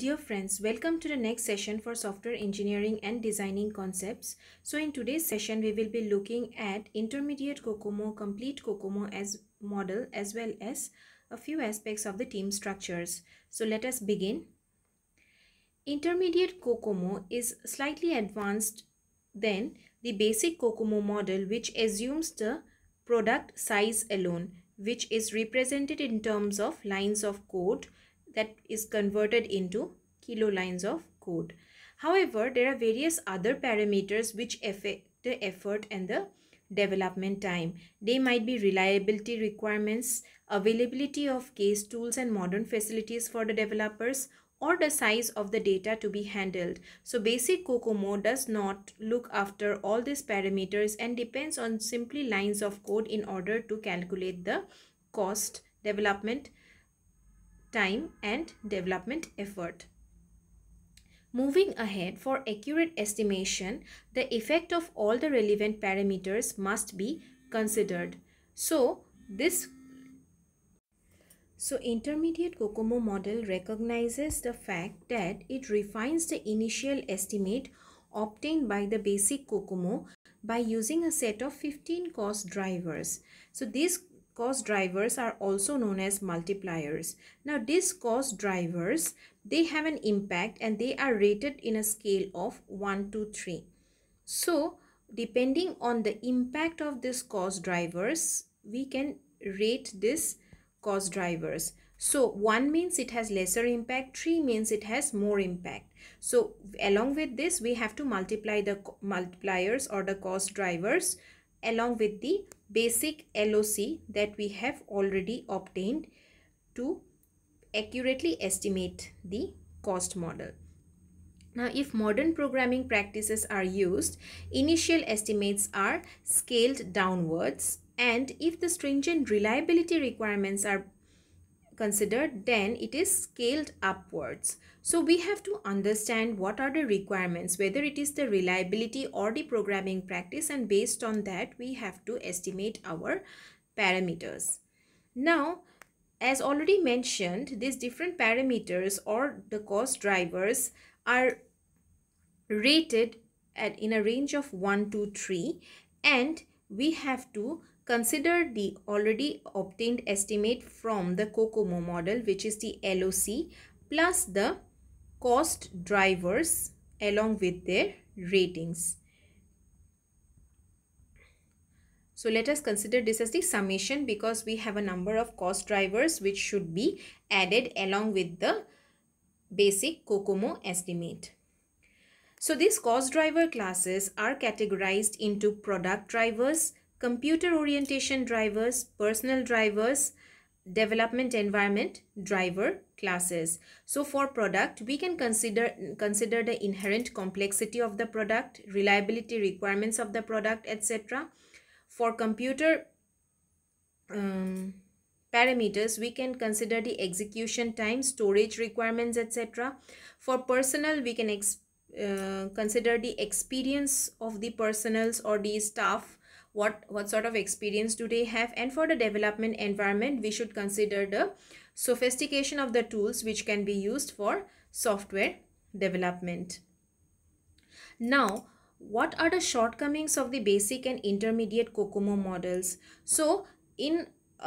Dear friends, welcome to the next session for software engineering and designing concepts. So in today's session, we will be looking at intermediate COCOMO, complete COCOMO as model as well as a few aspects of the team structures. So let us begin. Intermediate COCOMO is slightly advanced than the basic COCOMO model which assumes the product size alone which is represented in terms of lines of code that is converted into kilo lines of code. However, there are various other parameters which affect the effort and the development time. They might be reliability requirements, availability of case tools and modern facilities for the developers, or the size of the data to be handled. So basic CocoMo does not look after all these parameters and depends on simply lines of code in order to calculate the cost, development time and development effort. Moving ahead, for accurate estimation, the effect of all the relevant parameters must be considered. So, this so intermediate Kokomo model recognizes the fact that it refines the initial estimate obtained by the basic Kokomo by using a set of 15 cost drivers. So these cost drivers are also known as multipliers. Now these cost drivers, they have an impact and they are rated in a scale of 1 to 3. So depending on the impact of these cost drivers, we can rate these cost drivers. So 1 means it has lesser impact, 3 means it has more impact. So along with this, we have to multiply the multipliers or the cost drivers along with the basic LOC that we have already obtained to accurately estimate the cost model. Now, if modern programming practices are used, initial estimates are scaled downwards and if the stringent reliability requirements are considered, then it is scaled upwards. So we have to understand what are the requirements, whether it is the reliability or the programming practice and based on that we have to estimate our parameters. Now, as already mentioned, these different parameters or the cost drivers are rated at in a range of 1 to 3 and we have to Consider the already obtained estimate from the COCOMO model which is the LOC plus the cost drivers along with their ratings. So let us consider this as the summation because we have a number of cost drivers which should be added along with the basic COCOMO estimate. So these cost driver classes are categorized into product drivers, computer orientation drivers, personal drivers, development environment, driver classes. So for product, we can consider, consider the inherent complexity of the product, reliability requirements of the product, etc. For computer um, parameters, we can consider the execution time, storage requirements, etc. For personal, we can uh, consider the experience of the personals or the staff what what sort of experience do they have and for the development environment we should consider the sophistication of the tools which can be used for software development now what are the shortcomings of the basic and intermediate kokomo models so in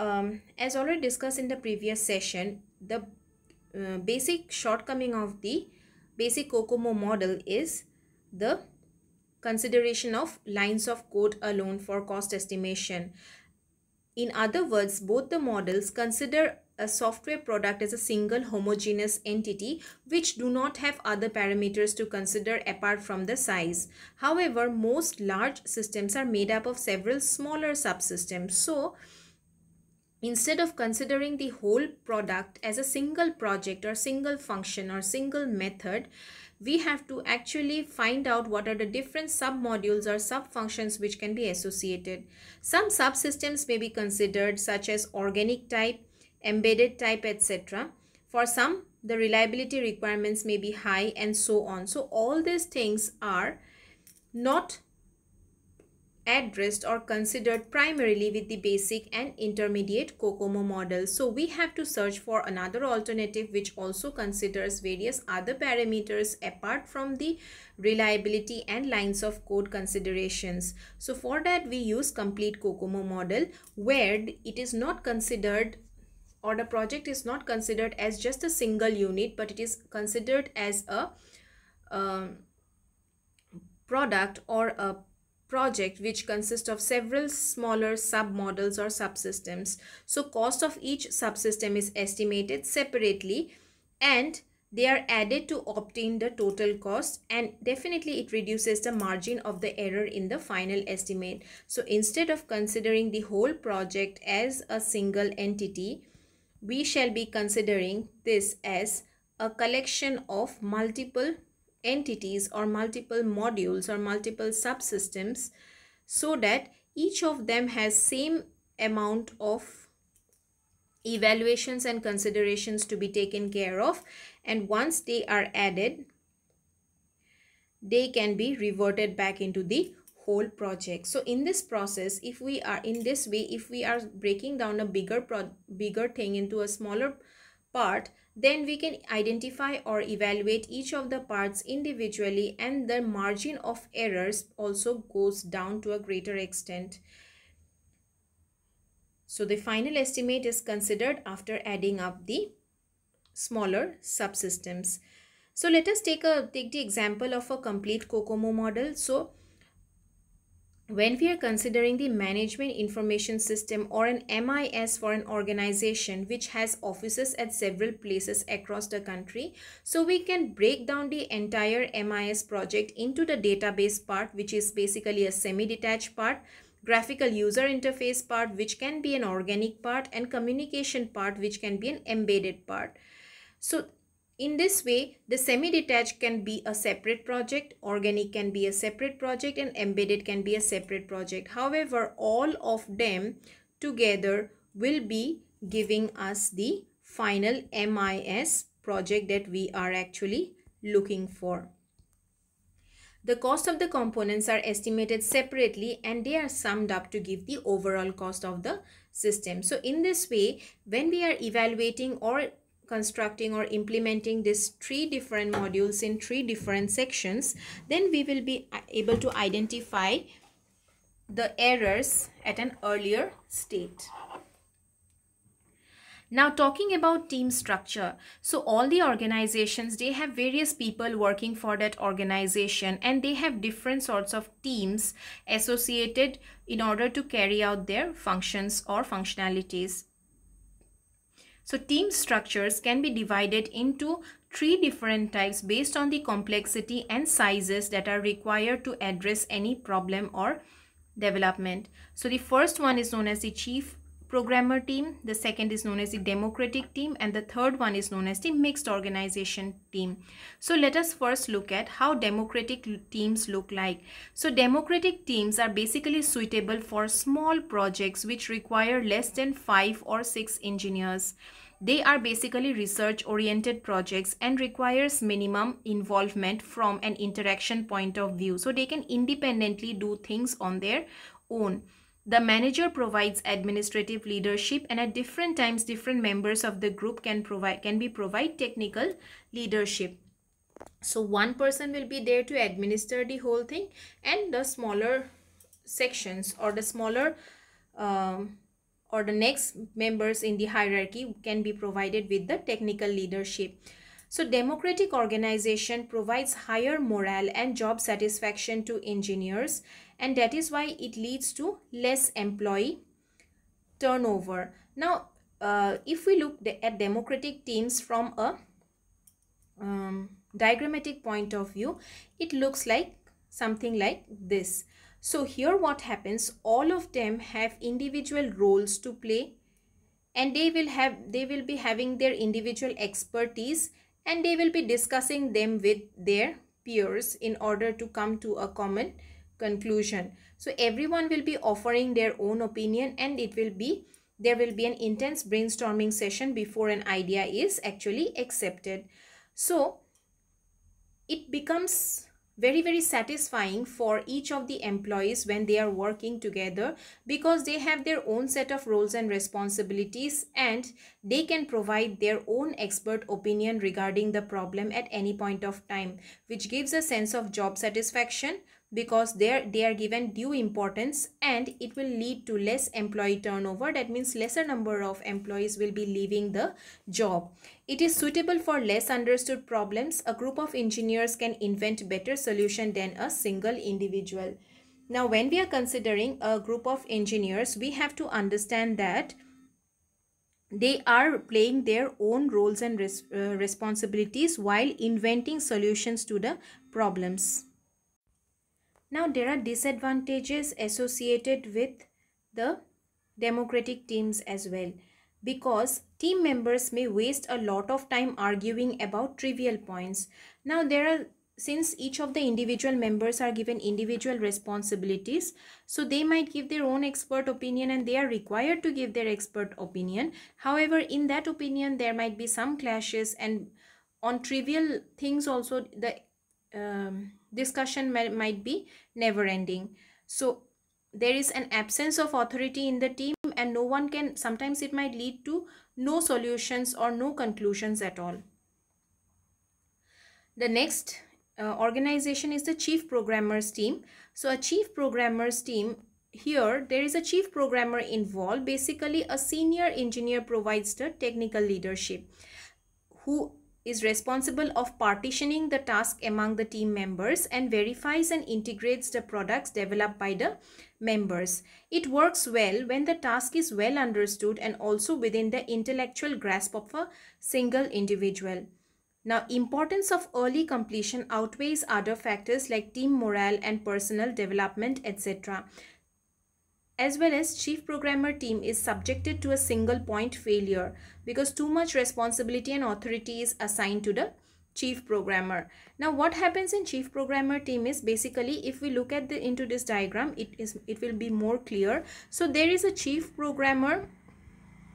um, as already discussed in the previous session the uh, basic shortcoming of the basic kokomo model is the consideration of lines of code alone for cost estimation. In other words, both the models consider a software product as a single homogeneous entity which do not have other parameters to consider apart from the size. However, most large systems are made up of several smaller subsystems. So, instead of considering the whole product as a single project or single function or single method, we have to actually find out what are the different submodules or subfunctions which can be associated. Some subsystems may be considered such as organic type, embedded type, etc. For some, the reliability requirements may be high and so on. So all these things are not addressed or considered primarily with the basic and intermediate COCOMO model. So we have to search for another alternative which also considers various other parameters apart from the reliability and lines of code considerations. So for that we use complete COCOMO model where it is not considered or the project is not considered as just a single unit but it is considered as a um, product or a project which consists of several smaller submodels or subsystems. So cost of each subsystem is estimated separately and they are added to obtain the total cost and definitely it reduces the margin of the error in the final estimate. So instead of considering the whole project as a single entity, we shall be considering this as a collection of multiple entities or multiple modules or multiple subsystems so that each of them has same amount of evaluations and considerations to be taken care of and once they are added they can be reverted back into the whole project so in this process if we are in this way if we are breaking down a bigger bigger thing into a smaller part, then we can identify or evaluate each of the parts individually and the margin of errors also goes down to a greater extent. So the final estimate is considered after adding up the smaller subsystems. So let us take a take the example of a complete COCOMO model. So when we are considering the Management Information System or an MIS for an organization which has offices at several places across the country, so we can break down the entire MIS project into the database part which is basically a semi-detached part, graphical user interface part which can be an organic part and communication part which can be an embedded part. So in this way, the semi-detached can be a separate project, organic can be a separate project and embedded can be a separate project. However, all of them together will be giving us the final MIS project that we are actually looking for. The cost of the components are estimated separately and they are summed up to give the overall cost of the system. So in this way, when we are evaluating or constructing or implementing these three different modules in three different sections then we will be uh, able to identify the errors at an earlier state. Now talking about team structure. So all the organizations, they have various people working for that organization and they have different sorts of teams associated in order to carry out their functions or functionalities. So team structures can be divided into three different types based on the complexity and sizes that are required to address any problem or development. So the first one is known as the chief programmer team, the second is known as the democratic team and the third one is known as the mixed organization team. So let us first look at how democratic teams look like. So democratic teams are basically suitable for small projects which require less than 5 or 6 engineers. They are basically research-oriented projects and requires minimum involvement from an interaction point of view. So they can independently do things on their own. The manager provides administrative leadership and at different times different members of the group can provide can be provide technical leadership. So one person will be there to administer the whole thing and the smaller sections or the smaller um, or the next members in the hierarchy can be provided with the technical leadership. So democratic organization provides higher morale and job satisfaction to engineers and that is why it leads to less employee turnover. Now, uh, if we look at democratic teams from a um, diagrammatic point of view, it looks like something like this. So here what happens, all of them have individual roles to play and they will have they will be having their individual expertise and they will be discussing them with their peers in order to come to a common conclusion. So everyone will be offering their own opinion and it will be there will be an intense brainstorming session before an idea is actually accepted. So it becomes very very satisfying for each of the employees when they are working together because they have their own set of roles and responsibilities and they can provide their own expert opinion regarding the problem at any point of time which gives a sense of job satisfaction because they're they are given due importance and it will lead to less employee turnover that means lesser number of employees will be leaving the job it is suitable for less understood problems a group of engineers can invent better solution than a single individual now when we are considering a group of engineers we have to understand that they are playing their own roles and res uh, responsibilities while inventing solutions to the problems. Now there are disadvantages associated with the democratic teams as well because team members may waste a lot of time arguing about trivial points. Now there are since each of the individual members are given individual responsibilities so they might give their own expert opinion and they are required to give their expert opinion however in that opinion there might be some clashes and on trivial things also the um, discussion may, might be never ending so there is an absence of authority in the team and no one can sometimes it might lead to no solutions or no conclusions at all the next uh, organization is the chief programmers team so a chief programmers team here there is a chief programmer involved basically a senior engineer provides the technical leadership who is responsible of partitioning the task among the team members and verifies and integrates the products developed by the members. It works well when the task is well understood and also within the intellectual grasp of a single individual. Now, importance of early completion outweighs other factors like team morale and personal development, etc as well as chief programmer team is subjected to a single point failure because too much responsibility and authority is assigned to the chief programmer now what happens in chief programmer team is basically if we look at the into this diagram it is it will be more clear so there is a chief programmer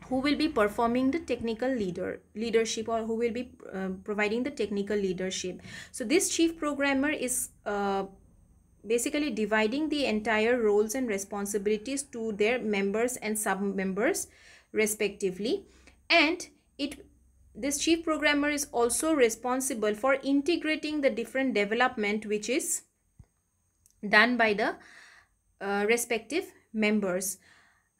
who will be performing the technical leader leadership or who will be uh, providing the technical leadership so this chief programmer is uh, basically dividing the entire roles and responsibilities to their members and sub-members respectively and it this chief programmer is also responsible for integrating the different development which is done by the uh, respective members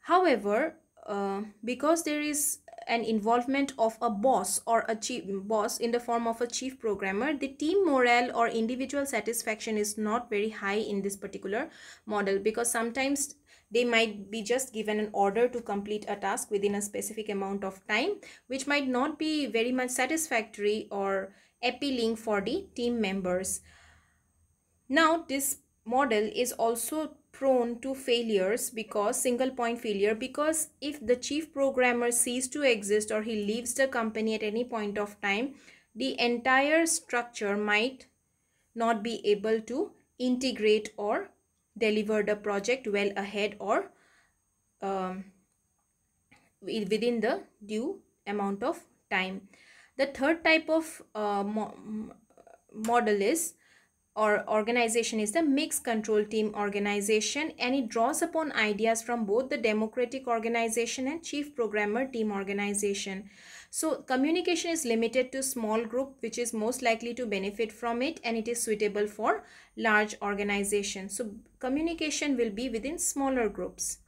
however uh, because there is an involvement of a boss or a chief boss in the form of a chief programmer the team morale or individual satisfaction is not very high in this particular model because sometimes they might be just given an order to complete a task within a specific amount of time which might not be very much satisfactory or appealing for the team members now this model is also prone to failures because single point failure because if the chief programmer ceases to exist or he leaves the company at any point of time the entire structure might not be able to integrate or deliver the project well ahead or um, within the due amount of time the third type of uh, mo model is or organization is the mixed control team organization and it draws upon ideas from both the democratic organization and chief programmer team organization. So communication is limited to small group which is most likely to benefit from it and it is suitable for large organizations. So communication will be within smaller groups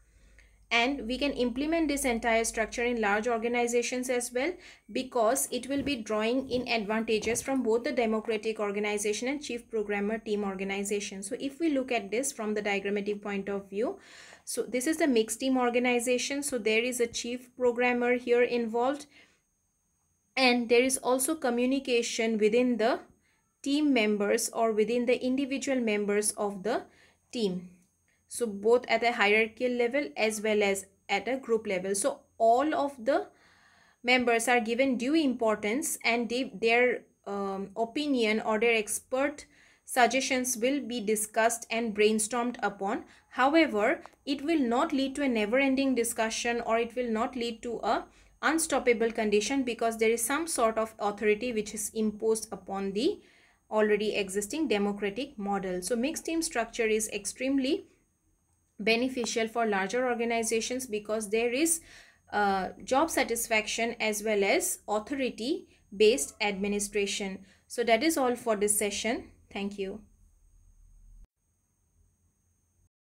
and we can implement this entire structure in large organizations as well because it will be drawing in advantages from both the democratic organization and chief programmer team organization so if we look at this from the diagrammatic point of view so this is the mixed team organization so there is a chief programmer here involved and there is also communication within the team members or within the individual members of the team so both at a hierarchical level as well as at a group level so all of the members are given due importance and they, their um, opinion or their expert suggestions will be discussed and brainstormed upon however it will not lead to a never ending discussion or it will not lead to a unstoppable condition because there is some sort of authority which is imposed upon the already existing democratic model so mixed team structure is extremely beneficial for larger organizations because there is uh, job satisfaction as well as authority based administration. So that is all for this session. Thank you.